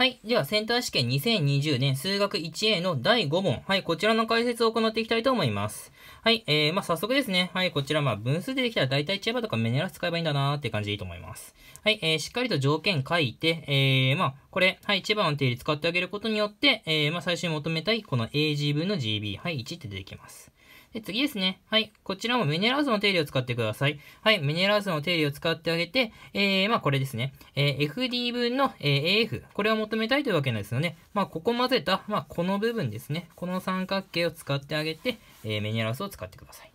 はい。では、センター試験2020年数学 1A の第5問。はい。こちらの解説を行っていきたいと思います。はい。えー、まあ、早速ですね。はい。こちら、まあ、分数でできたら大体チェバとかメネラス使えばいいんだなーって感じでいいと思います。はい。えー、しっかりと条件書いて、えー、まあ、これ、はい。チェバの定理使ってあげることによって、えー、まあ、最初に求めたい、この AG 分の GB、はい。1って出てきます。で、次ですね。はい。こちらもミネラーズの定理を使ってください。はい。ミネラーズの定理を使ってあげて、えー、まあ、これですね。えー、FD 分の、えー、AF。これを求めたいというわけなんですよね。まあ、ここ混ぜた、まあ、この部分ですね。この三角形を使ってあげて、えー、ミネラーズを使ってください。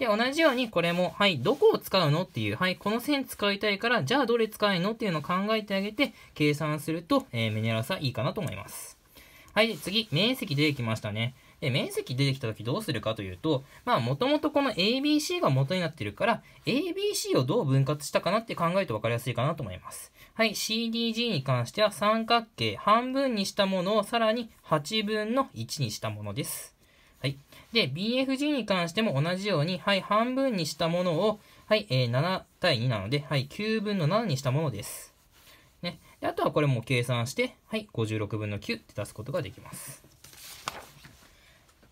で、同じようにこれも、はい、どこを使うのっていう、はい、この線使いたいから、じゃあどれ使うのっていうのを考えてあげて、計算すると、えー、ミネラズはいいかなと思います。はい、次、面積出てきましたね。で、面積出てきた時どうするかというと、まあ、もともとこの ABC が元になってるから、ABC をどう分割したかなって考えると分かりやすいかなと思います。はい、CDG に関しては三角形半分にしたものをさらに8分の1にしたものです。はい。で、BFG に関しても同じように、はい、半分にしたものを、はい、えー、7対2なので、はい、9分の7にしたものです。ね。であとはこれも計算して、はい、56分の9って出すことができます。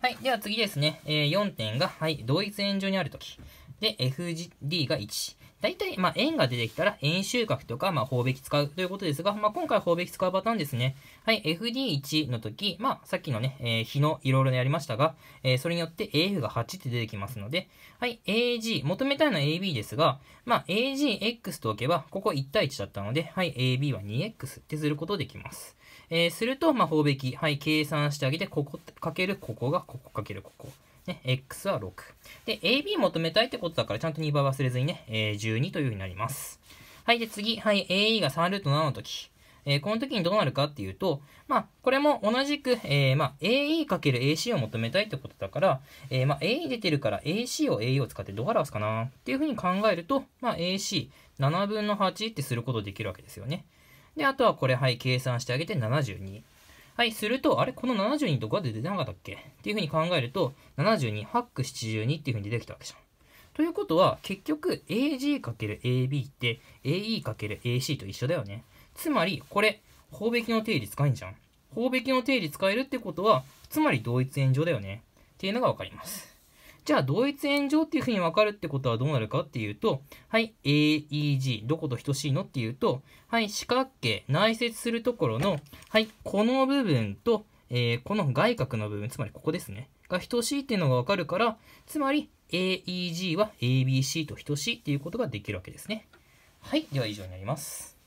はい。では次ですね。えー、4点が、はい、同一円上にあるとき。で、FD が1。大体、まあ、円が出てきたら、円収穫とか、まあ、方べき使うということですが、まあ、今回方べき使うパターンですね。はい、FD1 の時、まあ、さっきのね、えー、日のいろいろやりましたが、えー、それによって AF が8って出てきますので、はい、AG、求めたいのは AB ですが、まあ、AGX と置けば、ここ1対1だったので、はい、AB は 2X ってすることできます。えー、すると、まあ、法べき。はい、計算してあげて、ここかけるここが、ここかけるここ。ね、x は6。で、ab 求めたいってことだから、ちゃんと2倍忘れずにね、えー、12というふうになります。はい、で、次。はい、ae が3ルート7の時。えー、この時にどうなるかっていうと、まあ、これも同じく、えー、まあ、ae×ac を求めたいってことだから、えー、まあ、ae 出てるから ac を ae を使ってどう表すかなっていうふうに考えると、まあ、ac7 分の8ってすることできるわけですよね。で、あとはこれ、はい、計算してあげて72。はい、すると、あれこの72どこで出てなかったっけっていうふうに考えると、72、ック72っていうふうに出てきたわけじゃん。ということは、結局、AG×AB って AE×AC と一緒だよね。つまり、これ、方べきの定理使えんじゃん。法べきの定理使えるってことは、つまり同一円上だよね。っていうのがわかります。じゃあ、同一円上っていうふうに分かるってことはどうなるかっていうと、はい、AEG、どこと等しいのっていうと、はい、四角形、内接するところの、はい、この部分と、えー、この外角の部分、つまりここですね、が等しいっていうのが分かるから、つまり AEG は ABC と等しいっていうことができるわけですね。はい、では以上になります。